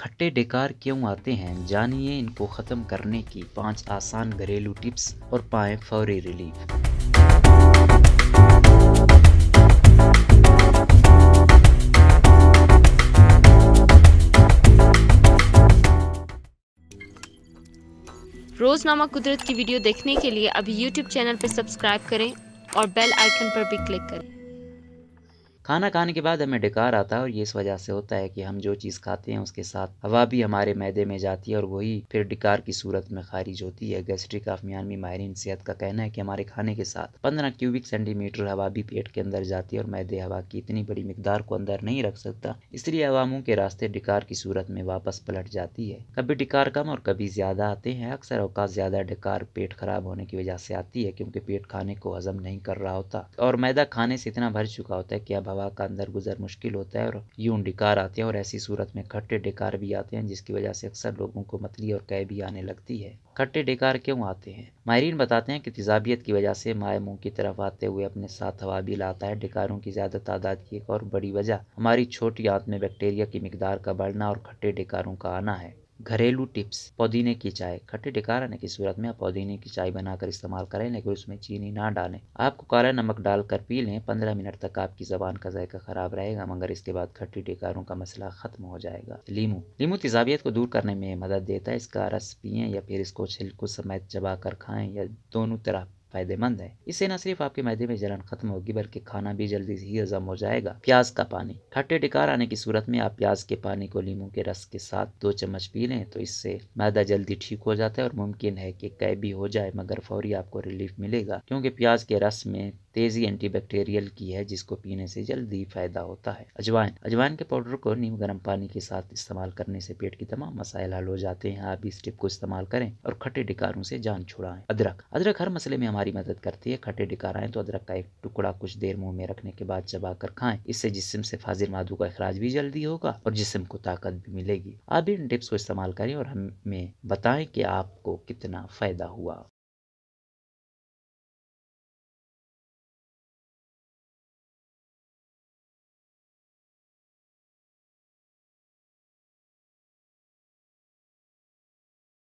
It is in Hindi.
खट्टे डेकार क्यों आते हैं जानिए इनको ख़त्म करने की पांच आसान घरेलू टिप्स और पाए फौरी रिलीफ रोज़नामा कुदरत की वीडियो देखने के लिए अभी YouTube चैनल पर सब्सक्राइब करें और बेल आइकन पर भी क्लिक करें खाना खाने के बाद हमें डकार आता है और ये इस वजह से होता है कि हम जो चीज़ खाते हैं उसके साथ हवा भी हमारे मैदे में जाती है और वही फिर डकार की सूरत में खारिज होती है गैस्ट्रिक आफमियानवी माहरीन सेहत का कहना है कि हमारे खाने के साथ पंद्रह क्यूबिक सेंटीमीटर हवा भी पेट के अंदर जाती है और मैदे हवा की इतनी बड़ी मकदार को अंदर नहीं रख सकता इसलिए हवा मुँह के रास्ते डिकार की सूरत में वापस पलट जाती है कभी डिकार कम और कभी ज़्यादा आते हैं अक्सर अवकात ज़्यादा डिकार पेट खराब होने की वजह से आती है क्योंकि पेट खाने को हजम नहीं कर रहा होता और मैदा खाने से इतना भर चुका होता है कि अब हवा का अंदर गुजर मुश्किल होता है और यूं डिकार आते हैं और ऐसी सूरत में खट्टे डेकार भी आते हैं जिसकी वजह से अक्सर लोगों को मतली और कह भी आने लगती है खट्टे डेकार क्यों आते हैं माहरीन बताते हैं कि तजाबियत की वजह से माए मुँह की तरफ आते हुए अपने साथ हवा भी लाता है डेकारों की ज़्यादा तादाद की एक और बड़ी वजह हमारी छोटी आंत में बैक्टीरिया की मकदार का बढ़ना और खट्टे डेकारों का आना है घरेलू टिप्स पुदीने की चाय खट्टे रहने की सूरत में आप पुदीने की चाय बनाकर इस्तेमाल करें लेकिन उसमें चीनी ना डालें आपको काला नमक डालकर पी लें पंद्रह मिनट तक आपकी जबान का जायका खराब रहेगा मगर इसके बाद खट्टी टिकारों का मसला खत्म हो जाएगा लीमू लीमू तेजाबियत को दूर करने में मदद देता है इसका रस पिए या फिर इसको छिलको समेत चबा कर खाएं या दोनों तरफ फायदेमंद है इससे न सिर्फ आपके मैदे में जलन खत्म होगी बल्कि खाना भी जल्दी ही हजम हो जाएगा प्याज का पानी खट्टे टिकार आने की सूरत में आप प्याज के पानी को लीमू के रस के साथ दो चम्मच पी लें तो इससे मैदा जल्दी ठीक हो जाता है और मुमकिन है कि कै भी हो जाए मगर फौरी आपको रिलीफ मिलेगा क्योंकि प्याज के रस में तेजी एंटीबैक्टीरियल की है जिसको पीने से जल्दी फायदा होता है अजवाइन अजवाइन के पाउडर को नीम गर्म पानी के साथ इस्तेमाल करने से पेट की तमाम मसाइल हल हो जाते हैं आप इस टिप को इस्तेमाल करें और खट्टे टिकारों से जान छुड़ाएं अदरक अदरक हर मसले में हमारे हमारी मदद करती है खटे डिकाराएं तो अदरक का एक टुकड़ा कुछ देर मुंह में रखने के बाद चबा कर खाएं इससे जिसम से फाजिल मादू का अखराज भी जल्दी होगा और जिसम को ताकत भी मिलेगी आप इन टिप्स को इस्तेमाल करें और हमें बताएं कि आपको कितना फ़ायदा हुआ